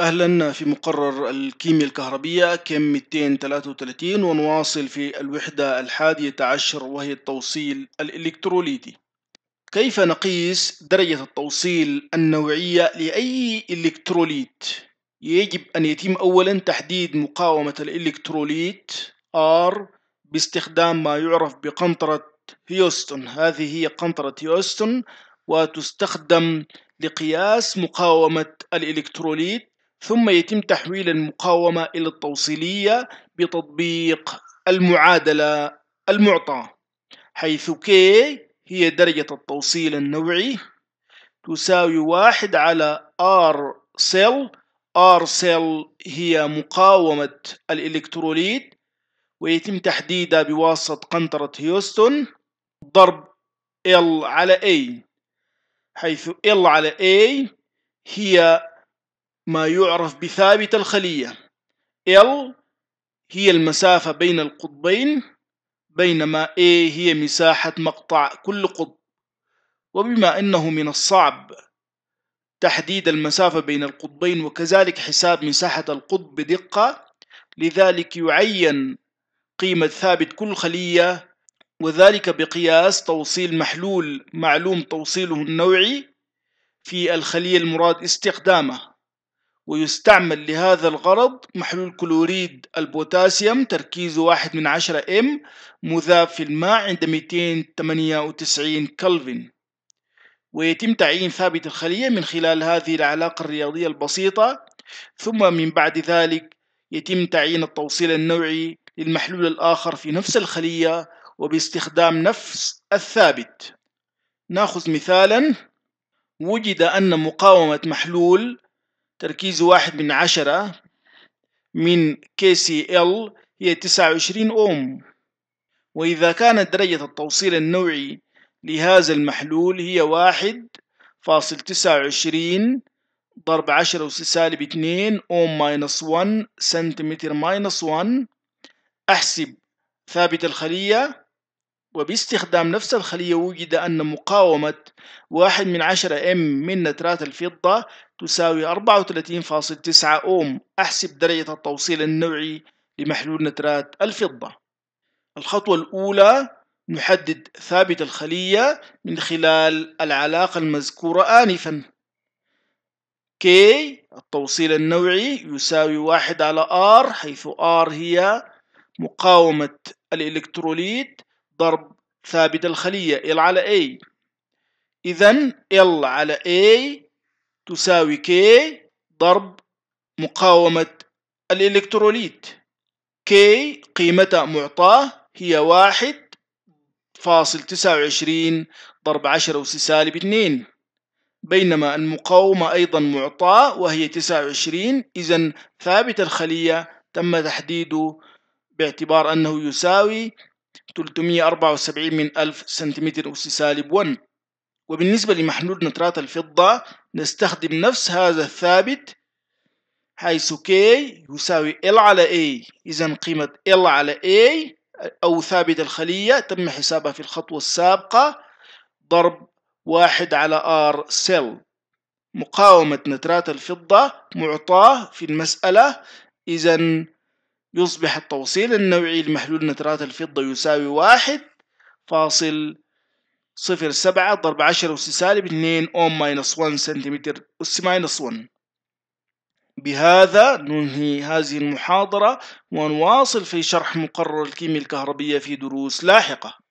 أهلا في مقرر الكيمياء الكهربية كم 233 ونواصل في الوحدة الحادية عشر وهي التوصيل الإلكتروليتي كيف نقيس درجة التوصيل النوعية لأي إلكتروليت؟ يجب أن يتم أولا تحديد مقاومة الإلكتروليت R باستخدام ما يعرف بقنطرة هيوستن هذه هي قنطرة هيوستن وتستخدم لقياس مقاومة الإلكتروليت ثم يتم تحويل المقاومة إلى التوصيلية بتطبيق المعادلة المعطاة حيث K هي درجة التوصيل النوعي تساوي واحد على R cell R cell هي مقاومة الإلكتروليت ويتم تحديدها بواسطة قنطرة هيوستن ضرب L على A حيث L على A هي ما يعرف بثابت الخلية L هي المسافة بين القطبين بينما A هي مساحة مقطع كل قطب وبما أنه من الصعب تحديد المسافة بين القطبين وكذلك حساب مساحة القطب بدقة لذلك يعين قيمة ثابت كل خلية وذلك بقياس توصيل محلول معلوم توصيله النوعي في الخلية المراد استخدامه ويستعمل لهذا الغرض محلول كلوريد البوتاسيوم تركيزه واحد من عشرة ام مذاب في الماء عند 298 كلفن ويتم تعيين ثابت الخلية من خلال هذه العلاقة الرياضية البسيطة ثم من بعد ذلك يتم تعيين التوصيل النوعي للمحلول الآخر في نفس الخلية وباستخدام نفس الثابت ناخذ مثالا وجد أن مقاومة محلول تركيز واحد من عشرة من KCl هي تسعة وعشرين أوم وإذا كانت درجة التوصيل النوعي لهذا المحلول هي واحد فاصل تسعة وعشرين ضرب عشرة سالب اتنين أوم ماينس ون سنتيمتر ماينس ون أحسب ثابت الخلية وباستخدام نفس الخلية وجد أن مقاومة واحد من عشرة إم من نترات الفضة تساوي 34.9 أوم أحسب درجة التوصيل النوعي لمحلول نترات الفضة الخطوة الأولى نحدد ثابت الخلية من خلال العلاقة المذكورة آنفا K التوصيل النوعي يساوي واحد على R حيث R هي مقاومة الإلكتروليت ضرب ثابت الخلية L على A إذا L على A تساوي K ضرب مقاومة الإلكتروليت K قيمتها معطاة هي واحد فاصل تسعة وعشرين ضرب عشرة أس سالب اثنين بينما المقاومة أيضا معطاة وهي تسعة وعشرين إذا ثابت الخلية تم تحديده باعتبار أنه يساوي 374 من 1000 سنتيمتر أس سالب 1 وبالنسبة لمحلول نترات الفضة نستخدم نفس هذا الثابت حيث K يساوي L على A إذا قيمة L على A أو ثابت الخلية تم حسابها في الخطوة السابقة ضرب واحد على R cell مقاومة نترات الفضة معطاة في المسألة إذا يصبح التوصيل النوعي لمحلول نترات الفضة يساوي واحد فاصل صفر سبعة ضرب عشرة أس سالب اثنين أوم ماينس ون سنتيمتر أس ماينس ون بهذا ننهي هذه المحاضرة ونواصل في شرح مقرر الكيمياء الكهربية في دروس لاحقة